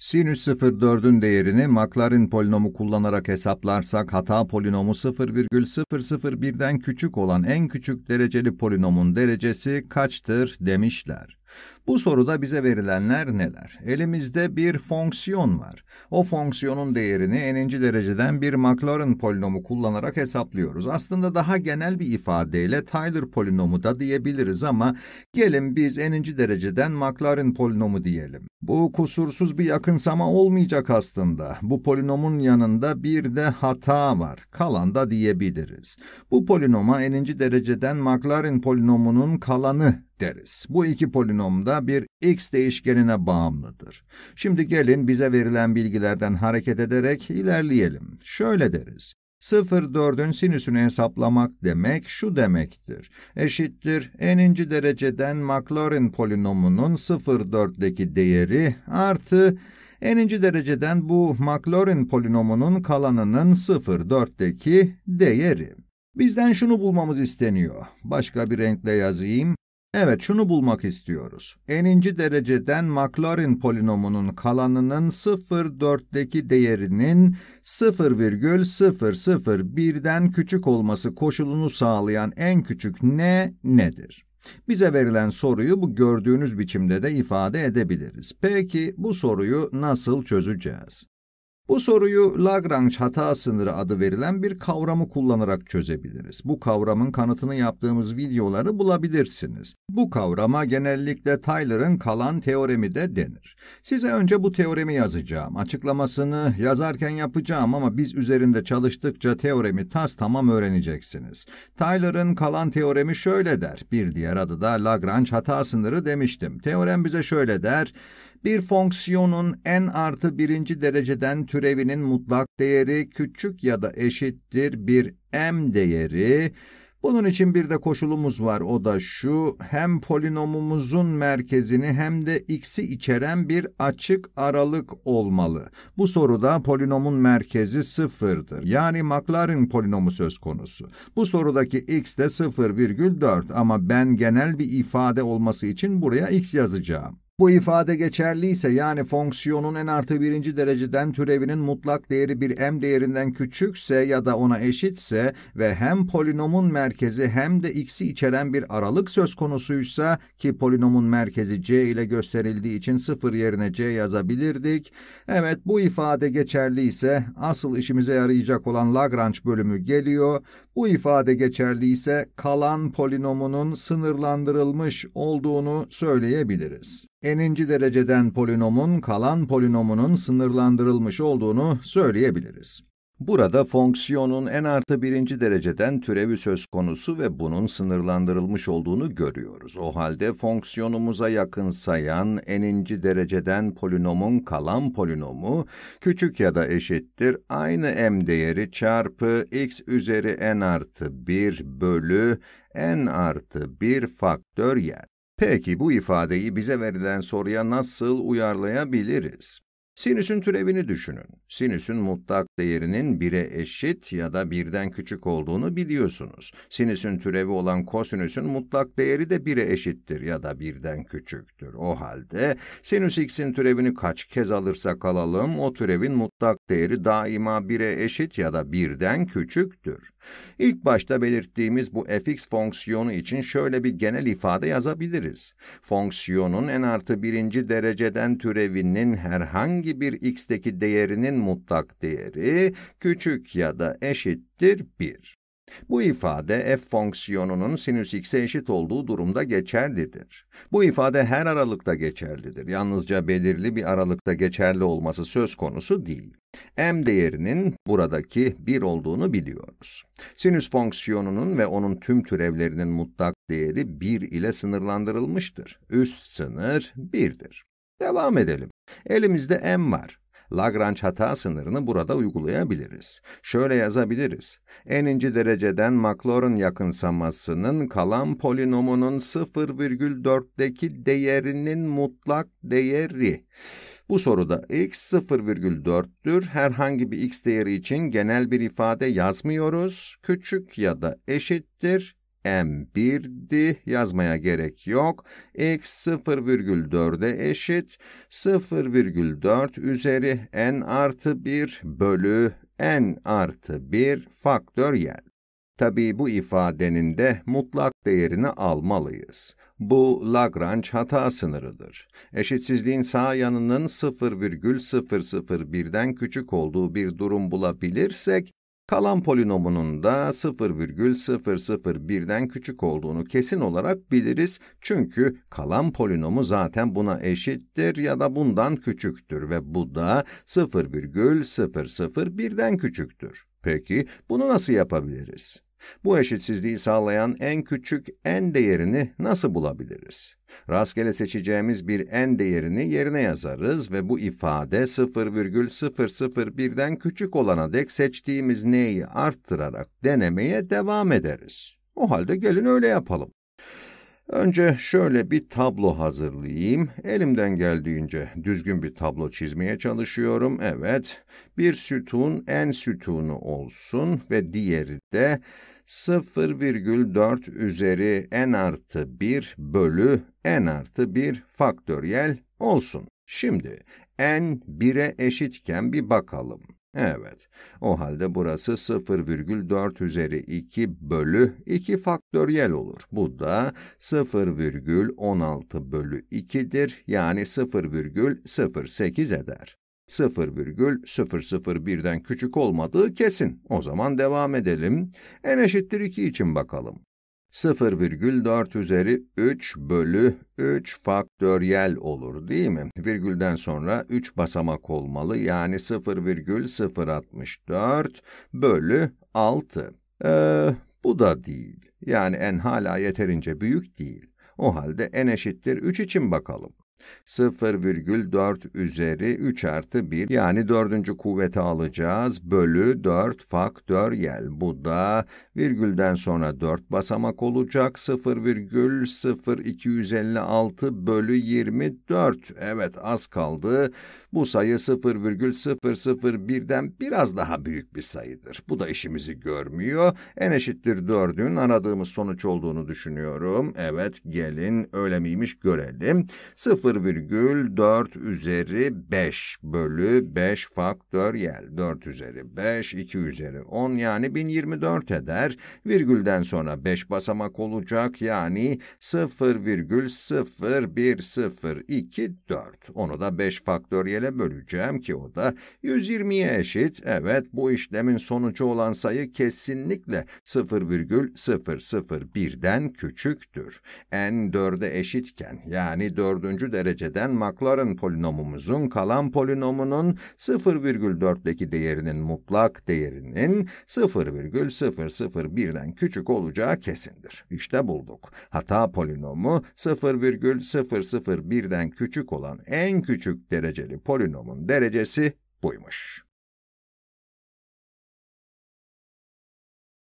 Sinüs 0,4'ün değerini Maclaurin polinomu kullanarak hesaplarsak hata polinomu 0,001'den küçük olan en küçük dereceli polinomun derecesi kaçtır demişler. Bu soruda bize verilenler neler? Elimizde bir fonksiyon var. O fonksiyonun değerini n'inci dereceden bir Maclaurin polinomu kullanarak hesaplıyoruz. Aslında daha genel bir ifadeyle Taylor polinomu da diyebiliriz ama gelin biz n'inci dereceden Maclaurin polinomu diyelim. Bu kusursuz bir yakınsama olmayacak aslında. Bu polinomun yanında bir de hata var. Kalan da diyebiliriz. Bu polinoma n'inci dereceden Maclaurin polinomunun kalanı deriz. Bu iki polinom da bir x değişkenine bağımlıdır. Şimdi gelin bize verilen bilgilerden hareket ederek ilerleyelim. Şöyle deriz. 0,4'ün sinüsünü hesaplamak demek şu demektir. Eşittir n'inci dereceden Maclaurin polinomunun 0,4'deki değeri artı n'inci dereceden bu Maclaurin polinomunun kalanının 0,4'deki değeri. Bizden şunu bulmamız isteniyor. Başka bir renkle yazayım. Evet, şunu bulmak istiyoruz. eninci dereceden Maclaurin polinomunun kalanının 0,4'deki değerinin 0,001'den küçük olması koşulunu sağlayan en küçük n nedir? Bize verilen soruyu bu gördüğünüz biçimde de ifade edebiliriz. Peki bu soruyu nasıl çözeceğiz? Bu soruyu Lagrange hata sınırı adı verilen bir kavramı kullanarak çözebiliriz. Bu kavramın kanıtını yaptığımız videoları bulabilirsiniz. Bu kavrama genellikle Taylor'ın kalan teoremi de denir. Size önce bu teoremi yazacağım. Açıklamasını yazarken yapacağım ama biz üzerinde çalıştıkça teoremi tas tamam öğreneceksiniz. Taylor'ın kalan teoremi şöyle der. Bir diğer adı da Lagrange hata sınırı demiştim. Teorem bize şöyle der. Bir fonksiyonun n artı birinci dereceden türevinin mutlak değeri küçük ya da eşittir bir m değeri. Bunun için bir de koşulumuz var o da şu hem polinomumuzun merkezini hem de x'i içeren bir açık aralık olmalı. Bu soruda polinomun merkezi sıfırdır. Yani Maclaurin polinomu söz konusu. Bu sorudaki x de 0,4 ama ben genel bir ifade olması için buraya x yazacağım. Bu ifade geçerliyse yani fonksiyonun en artı birinci dereceden türevinin mutlak değeri bir m değerinden küçükse ya da ona eşitse ve hem polinomun merkezi hem de x'i içeren bir aralık söz konusuysa ki polinomun merkezi c ile gösterildiği için sıfır yerine c yazabilirdik. Evet bu ifade geçerliyse asıl işimize yarayacak olan Lagrange bölümü geliyor. Bu ifade geçerliyse kalan polinomunun sınırlandırılmış olduğunu söyleyebiliriz n'inci dereceden polinomun kalan polinomunun sınırlandırılmış olduğunu söyleyebiliriz. Burada fonksiyonun n artı birinci dereceden türevi söz konusu ve bunun sınırlandırılmış olduğunu görüyoruz. O halde fonksiyonumuza yakın sayan n'inci dereceden polinomun kalan polinomu küçük ya da eşittir aynı m değeri çarpı x üzeri n artı 1 bölü n artı 1 faktöriyel. Peki bu ifadeyi bize verilen soruya nasıl uyarlayabiliriz? Sinüsün türevini düşünün. Sinüsün mutlak değerinin 1'e eşit ya da 1'den küçük olduğunu biliyorsunuz. Sinüsün türevi olan kosinüsün mutlak değeri de 1'e eşittir ya da 1'den küçüktür. O halde sinüs x'in türevini kaç kez alırsak alalım o türevin mutlak değeri daima 1'e eşit ya da 1'den küçüktür. İlk başta belirttiğimiz bu fx fonksiyonu için şöyle bir genel ifade yazabiliriz. Fonksiyonun en artı birinci dereceden türevinin herhangi herhangi bir x'teki değerinin mutlak değeri küçük ya da eşittir 1. Bu ifade f fonksiyonunun sinüs x'e eşit olduğu durumda geçerlidir. Bu ifade her aralıkta geçerlidir. Yalnızca belirli bir aralıkta geçerli olması söz konusu değil. m değerinin buradaki 1 olduğunu biliyoruz. Sinüs fonksiyonunun ve onun tüm türevlerinin mutlak değeri 1 ile sınırlandırılmıştır. Üst sınır 1'dir. Devam edelim. Elimizde m var. Lagrange hata sınırını burada uygulayabiliriz. Şöyle yazabiliriz. N'inci dereceden Maclaurin yakınsamasının kalan polinomunun 0,4'teki değerinin mutlak değeri. Bu soruda x 0,4'tür. Herhangi bir x değeri için genel bir ifade yazmıyoruz. Küçük ya da eşittir m1'di. Yazmaya gerek yok. x 0,4'e eşit. 0,4 üzeri n artı 1 bölü n artı 1 faktöriyel. Tabii bu ifadenin de mutlak değerini almalıyız. Bu Lagrange hata sınırıdır. Eşitsizliğin sağ yanının 0,001'den küçük olduğu bir durum bulabilirsek, Kalan polinomunun da 0,001'den küçük olduğunu kesin olarak biliriz çünkü kalan polinomu zaten buna eşittir ya da bundan küçüktür ve bu da 0,001'den küçüktür. Peki bunu nasıl yapabiliriz? Bu eşitsizliği sağlayan en küçük n değerini nasıl bulabiliriz? Rastgele seçeceğimiz bir n değerini yerine yazarız ve bu ifade 0,001'den küçük olana dek seçtiğimiz neyi arttırarak denemeye devam ederiz. O halde gelin öyle yapalım. Önce şöyle bir tablo hazırlayayım. Elimden geldiğince düzgün bir tablo çizmeye çalışıyorum. Evet, bir sütun en sütunu olsun ve diğeri de 0,4 üzeri n artı 1 bölü n artı 1 faktöriyel olsun. Şimdi n 1'e eşitken bir bakalım. Evet, o halde burası 0,4 üzeri 2 bölü 2 faktöriyel olur. Bu da 0,16 bölü 2'dir, yani 0,08 eder. 0,001'den küçük olmadığı kesin. O zaman devam edelim. En eşittir 2 için bakalım. 0,4 üzeri 3 bölü 3 faktöriyel olur değil mi? Virgülden sonra 3 basamak olmalı yani 0,064 bölü 6. Ee, bu da değil. Yani n hala yeterince büyük değil. O halde n eşittir 3 için bakalım. 0,4 üzeri 3 artı 1 yani dördüncü kuvveti alacağız bölü 4 faktöriyel. Bu da virgülden sonra 4 basamak olacak 0,0256 bölü 24. Evet az kaldı. Bu sayı 0,001'den biraz daha büyük bir sayıdır. Bu da işimizi görmüyor. En eşittir 4'ün aradığımız sonuç olduğunu düşünüyorum. Evet gelin öyle miymiş görelim. 0 0,4 üzeri 5 bölü 5 faktöriyel 4 üzeri 5 2 üzeri 10 yani 1024 eder. Virgülden sonra 5 basamak olacak yani 0,01024. Onu da 5 faktöriyele böleceğim ki o da 120'ye eşit. Evet bu işlemin sonucu olan sayı kesinlikle 0,001'den küçüktür. n 4'e eşitken yani 4. derece dereceden Maclaurin polinomumuzun kalan polinomunun 0,4'deki değerinin mutlak değerinin 0,001'den küçük olacağı kesindir. İşte bulduk. Hata polinomu 0,001'den küçük olan en küçük dereceli polinomun derecesi buymuş.